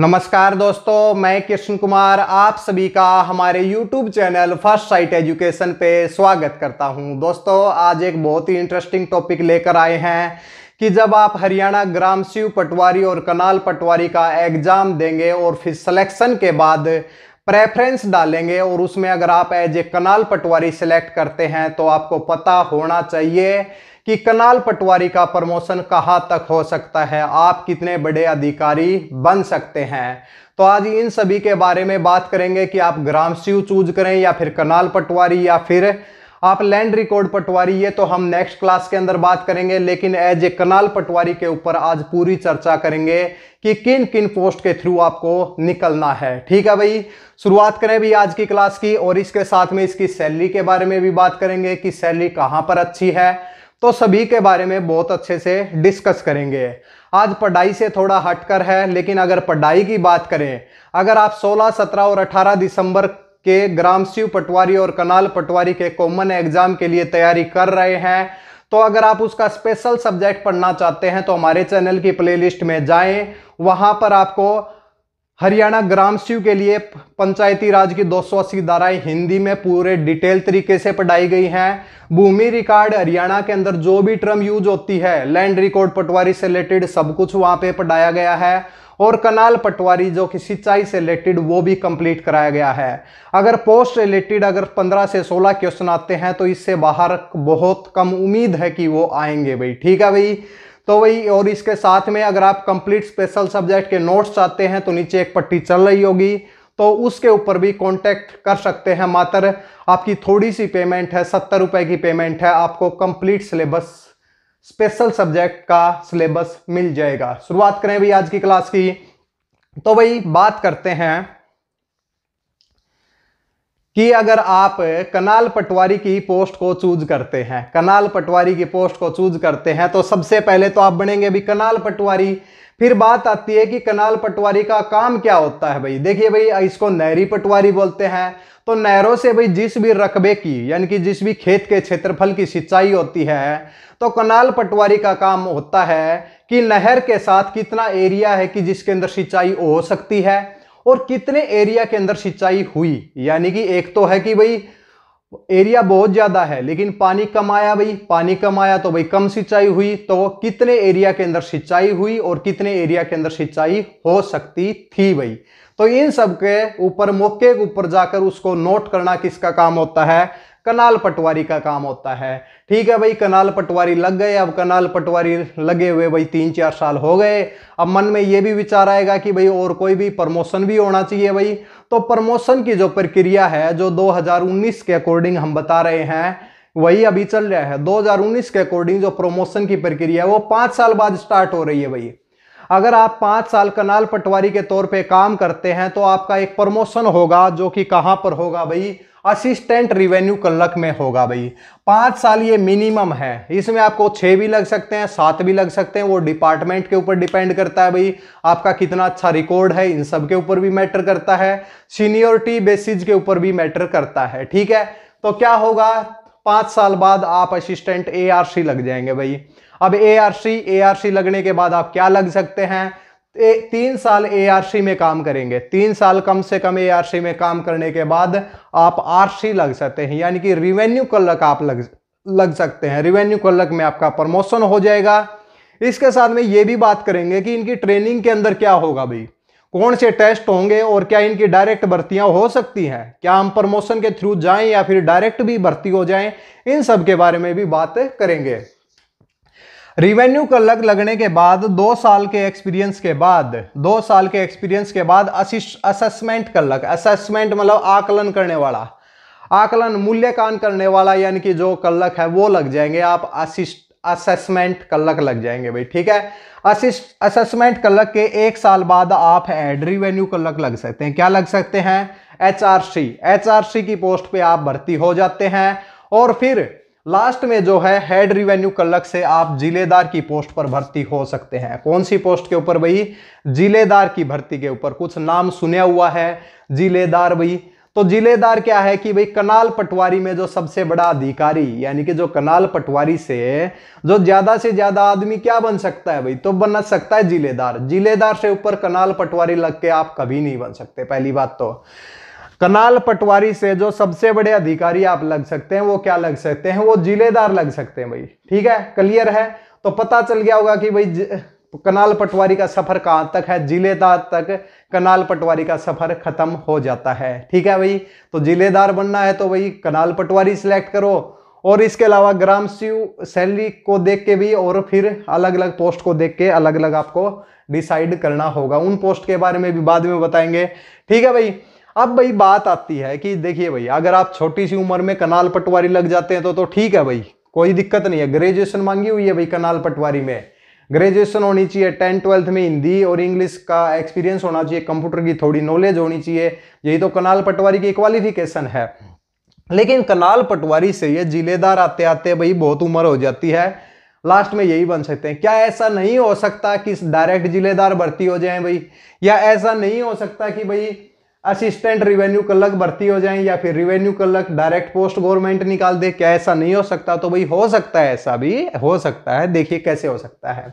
नमस्कार दोस्तों मैं कृष्ण कुमार आप सभी का हमारे YouTube channel first site education पे स्वागत करता हूं दोस्तों आज एक बहुत ही इंटरेस्टिंग टॉपिक लेकर आए हैं कि जब आप हरियाणा ग्राम शिव पटवारी और कनाल पटवारी का एग्ज़ाम देंगे और फिर सिलेक्शन के बाद प्रेफरेंस डालेंगे और उसमें अगर आप as a kanal Patwari select करते हैं तो आपको पता होना चाहिए कि कनाल पटवारी का प्रमोशन कहाँ तक हो सकता है आप कितने बड़े अधिकारी बन सकते हैं तो आज इन सभी के बारे में बात करेंगे कि आप ग्राम शिव चूज करें या फिर कनाल पटवारी या फिर आप लैंड रिकॉर्ड पटवारी ये तो हम नेक्स्ट क्लास के अंदर बात करेंगे लेकिन एज ए कनाल पटवारी के ऊपर आज पूरी चर्चा करेंगे कि किन किन पोस्ट के थ्रू आपको निकलना है ठीक है भाई शुरुआत करें भी आज की क्लास की और इसके साथ में इसकी सैलरी के बारे में भी बात करेंगे कि सैलरी कहाँ पर अच्छी है तो सभी के बारे में बहुत अच्छे से डिस्कस करेंगे आज पढ़ाई से थोड़ा हटकर है लेकिन अगर पढ़ाई की बात करें अगर आप 16, 17 और 18 दिसंबर के ग्राम शिव पटवारी और कनाल पटवारी के कॉमन एग्जाम के लिए तैयारी कर रहे हैं तो अगर आप उसका स्पेशल सब्जेक्ट पढ़ना चाहते हैं तो हमारे चैनल की प्लेलिस्ट में जाएं वहां पर आपको हरियाणा ग्राम शिव के लिए पंचायती राज की 280 धाराएं हिंदी में पूरे डिटेल तरीके से पढ़ाई गई हैं भूमि रिकॉर्ड हरियाणा के अंदर जो भी टर्म यूज होती है लैंड रिकॉर्ड पटवारी से रिलेटेड सब कुछ वहां पे पढ़ाया गया है और कनाल पटवारी जो कि सिंचाई से रिलेटेड वो भी कंप्लीट कराया गया है अगर पोस्ट रिलेटेड अगर 15 से 16 क्वेश्चन आते हैं तो इससे बाहर बहुत कम उम्मीद है कि वो आएंगे भाई ठीक है भाई तो वही और इसके साथ में अगर आप कंप्लीट स्पेशल सब्जेक्ट के नोट्स चाहते हैं तो नीचे एक पट्टी चल रही होगी तो उसके ऊपर भी कांटेक्ट कर सकते हैं मात्र आपकी थोड़ी सी पेमेंट है सत्तर रुपए की पेमेंट है आपको कंप्लीट सिलेबस स्पेशल सब्जेक्ट का सिलेबस मिल जाएगा शुरुआत करें भाई आज की क्लास की तो भाई बात करते हैं कि अगर आप कनाल पटवारी की पोस्ट को चूज करते हैं कनाल पटवारी की पोस्ट को चूज करते हैं तो सबसे पहले तो आप बनेंगे भी कनाल पटवारी फिर बात आती है कि कनाल पटवारी का काम क्या होता है भाई देखिए भाई इसको नहरी पटवारी बोलते हैं तो नहरों से भाई जिस भी रकबे की यानी कि जिस भी खेत के क्षेत्रफल की सिंचाई होती है तो कनाल पटवारी का काम होता है कि नहर के साथ कितना एरिया है कि जिसके अंदर सिंचाई हो सकती है और कितने एरिया के अंदर सिंचाई हुई यानी कि एक तो है कि भाई एरिया बहुत ज्यादा है लेकिन पानी कम आया भाई पानी कम आया तो भाई कम सिंचाई हुई तो कितने एरिया के अंदर सिंचाई हुई और कितने एरिया के अंदर सिंचाई हो सकती थी भाई तो इन सब के ऊपर मौके के ऊपर जाकर उसको नोट करना किसका काम होता है कनाल पटवारी का काम होता है ठीक है भाई कनाल पटवारी लग गए अब कनाल पटवारी लगे हुए भाई तीन चार साल हो गए अब मन में ये भी विचार आएगा कि भाई और कोई भी प्रमोशन भी होना चाहिए भाई तो प्रमोशन की जो प्रक्रिया है जो 2019 के अकॉर्डिंग हम बता रहे हैं वही अभी चल रहा है 2019 के अकॉर्डिंग जो प्रमोशन की प्रक्रिया है वो पाँच साल बाद स्टार्ट हो रही है भाई अगर आप पाँच साल कनाल पटवारी के तौर पे काम करते हैं तो आपका एक प्रमोशन होगा जो कि कहाँ पर होगा भाई असिस्टेंट रिवेन्यू क्लर्क में होगा भाई पाँच साल ये मिनिमम है इसमें आपको छः भी लग सकते हैं सात भी लग सकते हैं वो डिपार्टमेंट के ऊपर डिपेंड करता है भाई आपका कितना अच्छा रिकॉर्ड है इन सब के ऊपर भी मैटर करता है सीनियोरिटी बेसिस के ऊपर भी मैटर करता है ठीक है तो क्या होगा पाँच साल बाद आप असिस्टेंट ए लग जाएंगे भाई अब ए आर लगने के बाद आप क्या लग सकते हैं तीन साल एआरसी में काम करेंगे तीन साल कम से कम एआरसी में काम करने के बाद आप आरसी लग सकते हैं यानी कि रिवेन्यू क्लर्क आप लग लग सकते हैं रिवेन्यू क्लर्क में आपका प्रमोशन हो जाएगा इसके साथ में ये भी बात करेंगे कि इनकी ट्रेनिंग के अंदर क्या होगा भाई कौन से टेस्ट होंगे और क्या इनकी डायरेक्ट भर्तियां हो सकती हैं क्या हम प्रमोशन के थ्रू जाएं या फिर डायरेक्ट भी भर्ती हो जाएं इन सब के बारे में भी बात करेंगे रिवेन्यू का लग लगने के बाद दो साल के एक्सपीरियंस के बाद दो साल के एक्सपीरियंस के बाद असेसमेंट का लग असेसमेंट मतलब आकलन करने वाला आकलन मूल्यांकन करने वाला यानी कि जो कलक है वो लग जाएंगे आप असिस्ट असेसमेंट कल्लक लग जाएंगे भाई ठीक है असिस्ट असेसमेंट कलक के एक साल बाद आप एड रिवेन्यू कलक लग सकते हैं क्या लग सकते हैं H R C H R C की पोस्ट पे आप भर्ती हो जाते हैं और फिर लास्ट में जो है हेड रिवेन्यू क्लर्क से आप जिलेदार की पोस्ट पर भर्ती हो सकते हैं कौन सी पोस्ट के ऊपर भाई जिलेदार की भर्ती के ऊपर कुछ नाम सुने हुआ है जिलेदार भाई तो जिलेदार क्या है कि भाई कनाल पटवारी में जो सबसे बड़ा अधिकारी यानी कि जो कनाल पटवारी से जो ज्यादा से ज्यादा आदमी क्या बन सकता है भाई तो बन सकता है जिलेदार जिलेदार से ऊपर कनाल पटवारी लग के आप कभी नहीं बन सकते पहली बात तो कनाल पटवारी से जो सबसे बड़े अधिकारी आप लग सकते हैं वो क्या लग सकते हैं वो जिलेदार लग सकते हैं भाई ठीक है क्लियर है तो पता चल गया होगा कि भाई ज... कनाल पटवारी का सफर कहां तक है जिलेदार तक कनाल पटवारी का सफर खत्म हो जाता है ठीक है भाई तो जिलेदार बनना है तो भाई कनाल पटवारी सिलेक्ट करो और इसके अलावा ग्राम शिव सैलरी को देख के भी और फिर अलग अलग पोस्ट को देख के अलग अलग आपको डिसाइड करना होगा उन पोस्ट के बारे में भी बाद में बताएंगे ठीक है भाई अब भाई बात आती है कि देखिए भाई अगर आप छोटी सी उम्र में कनाल पटवारी लग जाते हैं तो तो ठीक है भाई कोई दिक्कत नहीं है ग्रेजुएशन मांगी हुई है भाई कनाल पटवारी में ग्रेजुएशन होनी चाहिए टेंथ ट्वेल्थ में हिंदी और इंग्लिश का एक्सपीरियंस होना चाहिए कंप्यूटर की थोड़ी नॉलेज होनी चाहिए यही तो कनाल पटवारी की क्वालिफिकेशन है लेकिन कनाल पटवारी से ये जिलेदार आते आते भाई बहुत उम्र हो जाती है लास्ट में यही बन सकते हैं क्या ऐसा नहीं हो सकता कि डायरेक्ट जिलेदार भर्ती हो जाए भाई या ऐसा नहीं हो सकता कि भाई असिस्टेंट रिवेन्यू क्लर्क भर्ती हो जाएं या फिर revenue clerk direct post government निकाल दे क्या ऐसा नहीं हो सकता तो भाई हो सकता है ऐसा भी हो सकता है देखिए कैसे हो सकता है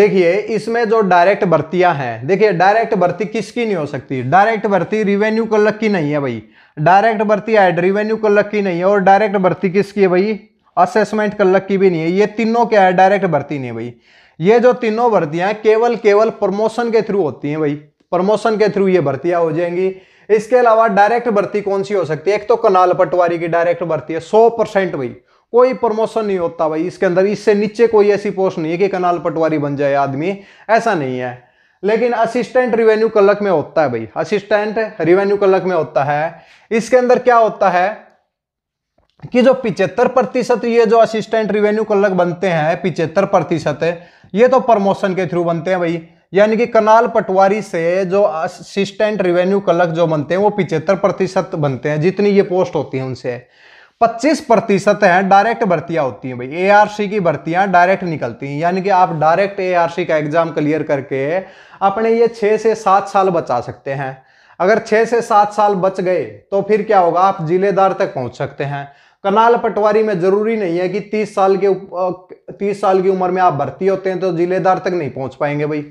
देखिए इसमें जो डायरेक्ट भर्तियां हैं देखिए डायरेक्ट भर्ती किसकी नहीं हो सकती डायरेक्ट भर्ती रिवेन्यू क्लर्क की नहीं है भाई डायरेक्ट भर्ती एड रिवेन्यू क्लर्क की नहीं है और डायरेक्ट भर्ती किसकी है भाई असेसमेंट क्लर्क की भी नहीं है ये तीनों क्या है डायरेक्ट भर्ती नहीं है भाई ये जो तीनों भर्तियां केवल केवल प्रमोशन के थ्रू होती हैं भाई प्रमोशन के थ्रू ये भर्तियां हो जाएंगी इसके अलावा डायरेक्ट भर्ती कौन सी हो सकती है एक तो कनाल पटवारी की डायरेक्ट भर्ती है सौ परसेंट भाई कोई प्रमोशन नहीं होता भाई इसके अंदर इससे नीचे कोई ऐसी पोस्ट नहीं है कि कनाल पटवारी बन जाए आदमी ऐसा नहीं है लेकिन असिस्टेंट रिवेन्यू कलक में होता है भाई असिस्टेंट रिवेन्यू कलक में होता है इसके अंदर क्या होता है कि जो पिचहत्तर प्रतिशत ये जो असिस्टेंट रिवेन्यू क्लर्क बनते हैं पिचहत्तर प्रतिशत है ये तो प्रमोशन के थ्रू बनते हैं भाई यानी कि कनाल पटवारी से जो असिस्टेंट रिवेन्यू क्लर्क जो बनते हैं वो पिचहत्तर प्रतिशत बनते हैं जितनी ये पोस्ट होती है उनसे पच्चीस प्रतिशत है डायरेक्ट भर्तियां होती हैं भाई एआरसी की भर्तियां डायरेक्ट निकलती हैं यानी कि आप डायरेक्ट एआरसी का एग्जाम क्लियर करके अपने ये छः से सात साल बचा सकते हैं अगर छः से सात साल बच गए तो फिर क्या होगा आप जिलेदार तक पहुंच सकते हैं कनाल पटवारी में जरूरी नहीं है कि 30 साल के तीस साल की उम्र में आप भर्ती होते हैं तो जिलेदार तक नहीं पहुंच पाएंगे भाई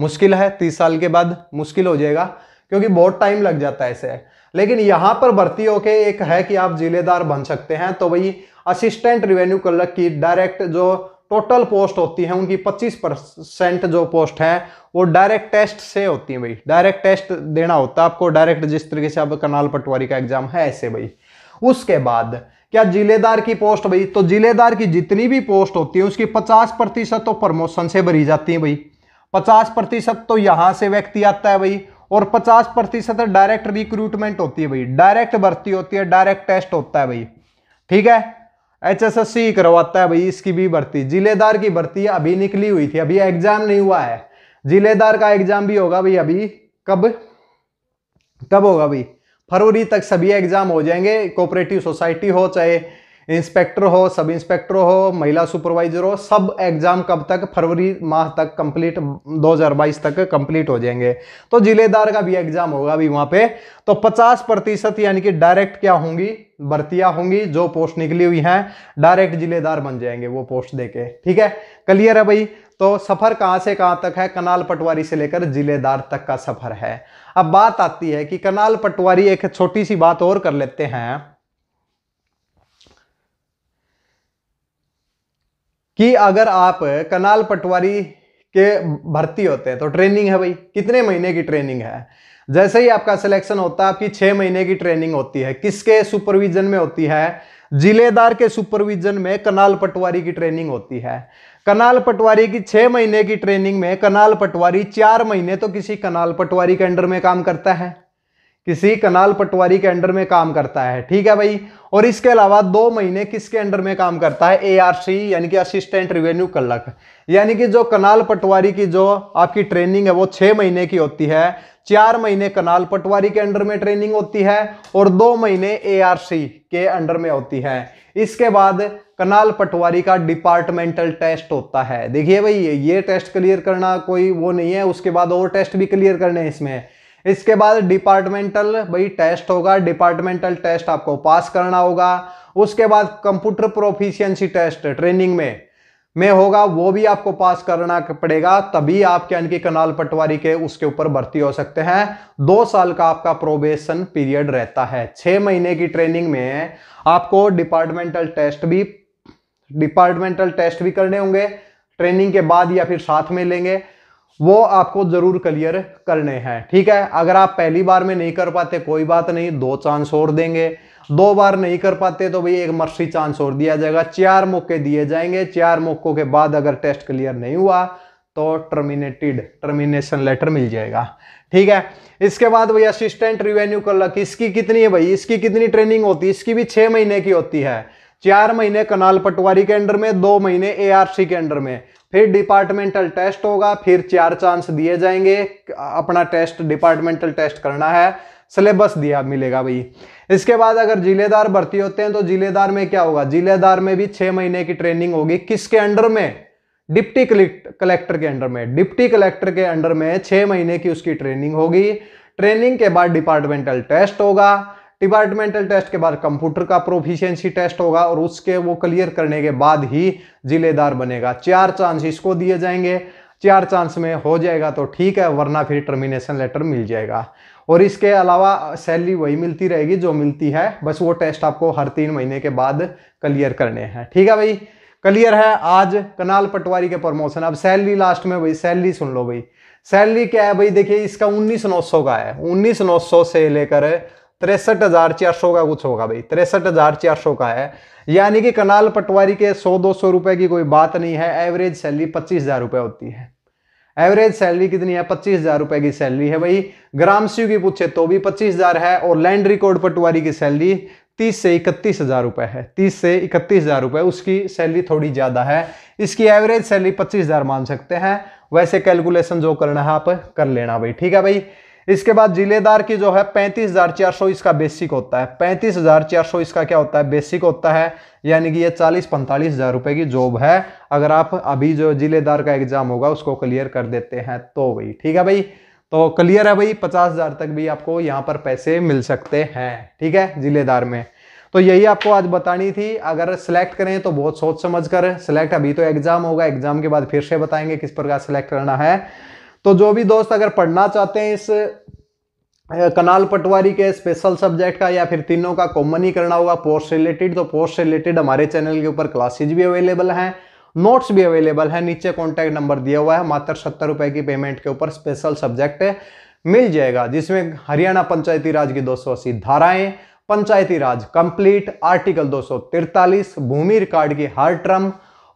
मुश्किल है तीस साल के बाद मुश्किल हो जाएगा क्योंकि बहुत टाइम लग जाता है ऐसे लेकिन यहाँ पर भर्ती होके एक है कि आप जिलेदार बन सकते हैं तो भाई असिस्टेंट रिवेन्यू क्लर्क की डायरेक्ट जो टोटल पोस्ट होती है उनकी 25 परसेंट जो पोस्ट है वो डायरेक्ट टेस्ट से होती है भाई डायरेक्ट टेस्ट देना होता है आपको डायरेक्ट जिस तरीके से आप कनाल पटवारी का एग्जाम है ऐसे भाई उसके बाद क्या जिलेदार की पोस्ट भाई तो जिलेदार की जितनी भी पोस्ट होती है उसकी पचास प्रतिशत तो प्रमोशन से भरी जाती है भाई पचास प्रतिशत तो यहां से व्यक्ति आता है भाई और पचास प्रतिशत डायरेक्ट रिक्रूटमेंट होती है भाई डायरेक्ट भर्ती होती है डायरेक्ट टेस्ट होता है भाई ठीक है एच एस एस सी करवाता है भाई इसकी भी भर्ती जिलेदार की भर्ती अभी निकली हुई थी अभी एग्जाम नहीं हुआ है जिलेदार का एग्जाम भी होगा भाई अभी कब कब होगा भाई फरवरी तक सभी एग्जाम हो जाएंगे कोऑपरेटिव सोसाइटी हो चाहे इंस्पेक्टर हो सब इंस्पेक्टर हो महिला सुपरवाइजर हो सब एग्जाम कब तक फरवरी माह तक कंप्लीट 2022 तक कंप्लीट हो जाएंगे तो जिलेदार का भी एग्जाम होगा अभी वहां पे तो 50 प्रतिशत यानी कि डायरेक्ट क्या होंगी भर्तियां होंगी जो पोस्ट निकली हुई हैं डायरेक्ट जिलेदार बन जाएंगे वो पोस्ट देके ठीक है क्लियर है भाई तो सफ़र कहां से कहां तक है कनाल पटवारी से लेकर जिलेदार तक का सफ़र है अब बात आती है कि कनाल पटवारी एक छोटी सी बात और कर लेते हैं कि अगर आप कनाल पटवारी के भर्ती होते हैं तो ट्रेनिंग है भाई कितने महीने की ट्रेनिंग है जैसे ही आपका सिलेक्शन होता है आपकी छह महीने की ट्रेनिंग होती है किसके सुपरविजन में होती है जिलेदार के सुपरविजन में कनाल पटवारी की ट्रेनिंग होती है कनाल पटवारी की छह महीने की ट्रेनिंग में कनाल पटवारी चार महीने तो किसी कनाल पटवारी के अंडर में काम करता है किसी कनाल पटवारी के अंडर में काम करता है ठीक है भाई और इसके अलावा दो महीने किसके अंडर में काम करता है एआरसी यानी कि असिस्टेंट रिवेन्यू क्लर्क यानी कि जो कनाल पटवारी की जो आपकी ट्रेनिंग है वो छः महीने की होती है चार महीने कनाल पटवारी के अंडर में ट्रेनिंग होती है और दो महीने एआरसी के अंडर में होती है इसके बाद कनाल पटवारी का डिपार्टमेंटल टेस्ट होता है देखिए भाई ये टेस्ट क्लियर करना कोई वो नहीं है उसके बाद और टेस्ट भी क्लियर करने हैं इसमें इसके बाद डिपार्टमेंटल भाई टेस्ट होगा डिपार्टमेंटल टेस्ट आपको पास करना होगा उसके बाद कंप्यूटर प्रोफिशियंसी टेस्ट ट्रेनिंग में में होगा वो भी आपको पास करना पड़ेगा तभी आप क्या इनकी कनाल पटवारी के उसके ऊपर भर्ती हो सकते हैं दो साल का आपका प्रोबेशन पीरियड रहता है छह महीने की ट्रेनिंग में आपको डिपार्टमेंटल टेस्ट भी डिपार्टमेंटल टेस्ट भी करने होंगे ट्रेनिंग के बाद या फिर साथ में लेंगे वो आपको जरूर क्लियर करने हैं ठीक है अगर आप पहली बार में नहीं कर पाते कोई बात नहीं दो चांस और देंगे दो बार नहीं कर पाते तो भाई एक मर्सी चांस और दिया जाएगा चार मौके दिए जाएंगे चार मौकों के बाद अगर टेस्ट क्लियर नहीं हुआ तो टर्मिनेटेड टर्मिनेशन लेटर मिल जाएगा ठीक है इसके बाद भाई असिस्टेंट रिवेन्यू क्लर्क इसकी कितनी है भाई इसकी कितनी ट्रेनिंग होती है इसकी भी छह महीने की होती है चार महीने कनाल पटवारी के अंडर में दो महीने एआरसी के अंडर में फिर डिपार्टमेंटल टेस्ट होगा फिर चार चांस दिए जाएंगे अपना टेस्ट डिपार्टमेंटल टेस्ट करना है सिलेबस दिया मिलेगा भाई इसके बाद अगर जिलेदार भर्ती होते हैं तो जिलेदार में क्या होगा जिलेदार में भी छह महीने की ट्रेनिंग होगी किसके अंडर में डिप्टी कलेक्टर के अंडर में डिप्टी कलेक्टर के अंडर में छह महीने की उसकी ट्रेनिंग होगी ट्रेनिंग के बाद डिपार्टमेंटल टेस्ट होगा डिपार्टमेंटल टेस्ट के बाद कंप्यूटर का प्रोफिशिएंसी टेस्ट होगा और उसके वो क्लियर करने के बाद ही जिलेदार बनेगा चार चांस इसको दिए जाएंगे चार चांस में हो जाएगा तो ठीक है वरना फिर टर्मिनेशन लेटर मिल जाएगा और इसके अलावा सैलरी वही मिलती रहेगी जो मिलती है बस वो टेस्ट आपको हर तीन महीने के बाद क्लियर करने हैं ठीक है भाई क्लियर है आज कनाल पटवारी के प्रमोशन अब सैलरी लास्ट में भाई सैलरी सुन लो भाई सैलरी क्या है भाई देखिए इसका उन्नीस नौ सौ का है उन्नीस नौ सौ से लेकर तिरसठ हजार चार सौ का कुछ होगा भाई तिरसठ हजार चार सौ का है यानी कि कनाल पटवारी के सौ दो सौ रुपए की कोई बात नहीं है एवरेज सैलरी पच्चीस हजार रुपए होती है एवरेज सैलरी कितनी है पच्चीस हजार रुपए की सैलरी है भाई ग्राम सीव की पूछे तो भी पच्चीस हजार है और लैंड रिकॉर्ड पटवारी की सैलरी तीस से इकतीस हजार रुपए है तीस से इकतीस हजार रुपए उसकी सैलरी थोड़ी ज्यादा है इसकी एवरेज सैलरी पच्चीस हजार मान सकते हैं वैसे कैलकुलेशन जो करना है आप कर लेना भाई ठीक है भाई इसके बाद जिलेदार की जो है पैंतीस हजार चार सौ इसका बेसिक होता है पैंतीस हजार चार सौ इसका क्या होता है बेसिक होता है यानी कि ये चालीस पैंतालीस हजार रुपए की जॉब है अगर आप अभी जो जिलेदार का एग्जाम होगा उसको क्लियर कर देते हैं तो भाई ठीक है भाई तो क्लियर है भाई पचास हजार तक भी आपको यहाँ पर पैसे मिल सकते हैं ठीक है जिलेदार में तो यही आपको आज बतानी थी अगर सिलेक्ट करें तो बहुत सोच समझ कर सिलेक्ट अभी तो एग्जाम होगा एग्जाम के बाद फिर से बताएंगे किस प्रकार सेलेक्ट करना है तो जो भी दोस्त अगर पढ़ना चाहते हैं इस कनाल पटवारी के स्पेशल सब्जेक्ट का या फिर तीनों का कॉमन ही करना होगा पोस्ट रिलेटेड तो पोस्ट रिलेटेड हमारे चैनल के ऊपर क्लासेज भी अवेलेबल हैं नोट्स भी अवेलेबल है नीचे कॉन्टैक्ट नंबर दिया हुआ है मात्र सत्तर रुपए की पेमेंट के ऊपर स्पेशल सब्जेक्ट मिल जाएगा जिसमें हरियाणा पंचायती राज की दो धाराएं पंचायती राज कंप्लीट आर्टिकल दो भूमि रिकॉर्ड की हर ट्रम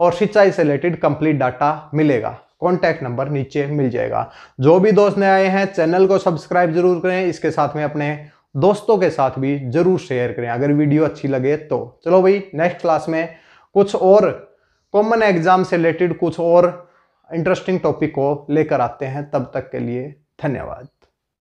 और सिंचाई से रिलेटेड कंप्लीट डाटा मिलेगा कॉन्टैक्ट नंबर नीचे मिल जाएगा जो भी दोस्त नए आए हैं चैनल को सब्सक्राइब जरूर करें इसके साथ में अपने दोस्तों के साथ भी जरूर शेयर करें अगर वीडियो अच्छी लगे तो चलो भाई नेक्स्ट क्लास में कुछ और कॉमन एग्जाम से रिलेटेड कुछ और इंटरेस्टिंग टॉपिक को लेकर आते हैं तब तक के लिए धन्यवाद